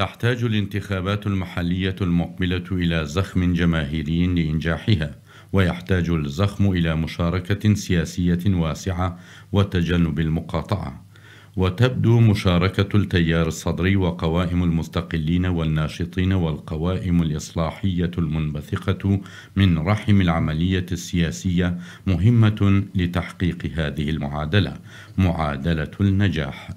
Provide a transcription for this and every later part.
تحتاج الانتخابات المحلية المقبلة إلى زخم جماهيري لإنجاحها ويحتاج الزخم إلى مشاركة سياسية واسعة وتجنب المقاطعة وتبدو مشاركة التيار الصدري وقوائم المستقلين والناشطين والقوائم الإصلاحية المنبثقة من رحم العملية السياسية مهمة لتحقيق هذه المعادلة، معادلة النجاح.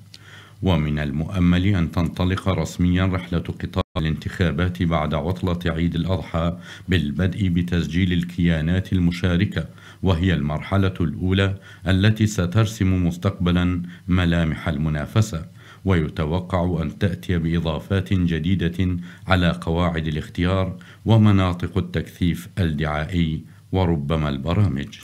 ومن المؤمل أن تنطلق رسميا رحلة قطار الانتخابات بعد عطلة عيد الأضحى بالبدء بتسجيل الكيانات المشاركة وهي المرحلة الأولى التي سترسم مستقبلا ملامح المنافسة ويتوقع أن تأتي بإضافات جديدة على قواعد الاختيار ومناطق التكثيف الدعائي وربما البرامج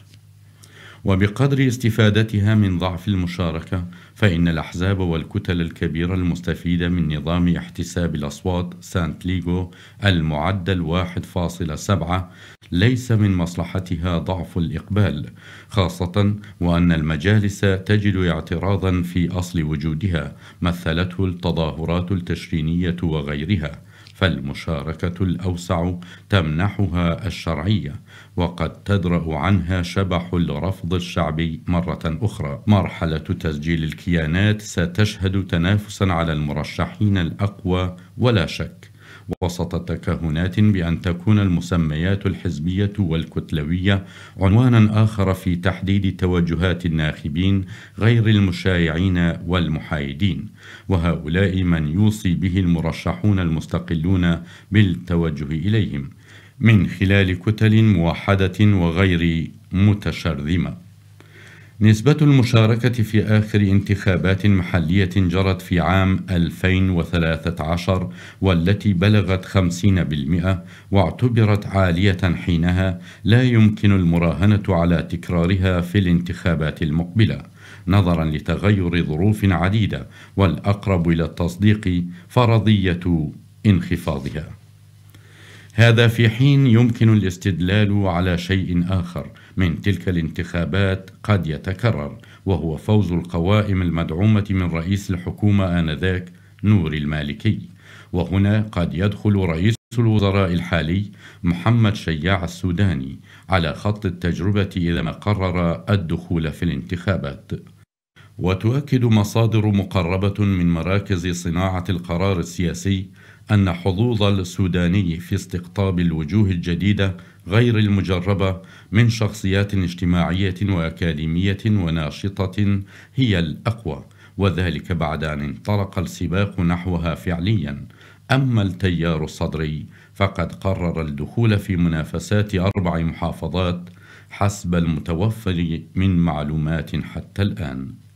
وبقدر استفادتها من ضعف المشاركة فإن الأحزاب والكتل الكبيرة المستفيدة من نظام احتساب الأصوات سانت ليغو المعدل 1.7 ليس من مصلحتها ضعف الإقبال خاصة وأن المجالس تجد اعتراضا في أصل وجودها مثلته التظاهرات التشرينية وغيرها فالمشاركة الأوسع تمنحها الشرعية وقد تدرأ عنها شبح الرفض الشعبي مرة أخرى مرحلة تسجيل الكيانات ستشهد تنافسا على المرشحين الأقوى ولا شك وسط تكهنات بأن تكون المسميات الحزبية والكتلوية عنوانا آخر في تحديد توجهات الناخبين غير المشايعين والمحايدين وهؤلاء من يوصي به المرشحون المستقلون بالتوجه إليهم من خلال كتل موحدة وغير متشرذمة نسبة المشاركة في آخر انتخابات محلية جرت في عام 2013 والتي بلغت 50% واعتبرت عالية حينها لا يمكن المراهنة على تكرارها في الانتخابات المقبلة نظرا لتغير ظروف عديدة والأقرب إلى التصديق فرضية انخفاضها هذا في حين يمكن الاستدلال على شيء آخر من تلك الانتخابات قد يتكرر وهو فوز القوائم المدعومة من رئيس الحكومة آنذاك نور المالكي وهنا قد يدخل رئيس الوزراء الحالي محمد شياع السوداني على خط التجربة إذا ما قرر الدخول في الانتخابات وتؤكد مصادر مقربة من مراكز صناعة القرار السياسي أن حظوظ السوداني في استقطاب الوجوه الجديدة غير المجربة من شخصيات اجتماعية وأكاديمية وناشطة هي الأقوى وذلك بعد أن انطلق السباق نحوها فعليا أما التيار الصدري فقد قرر الدخول في منافسات أربع محافظات حسب المتوفر من معلومات حتى الآن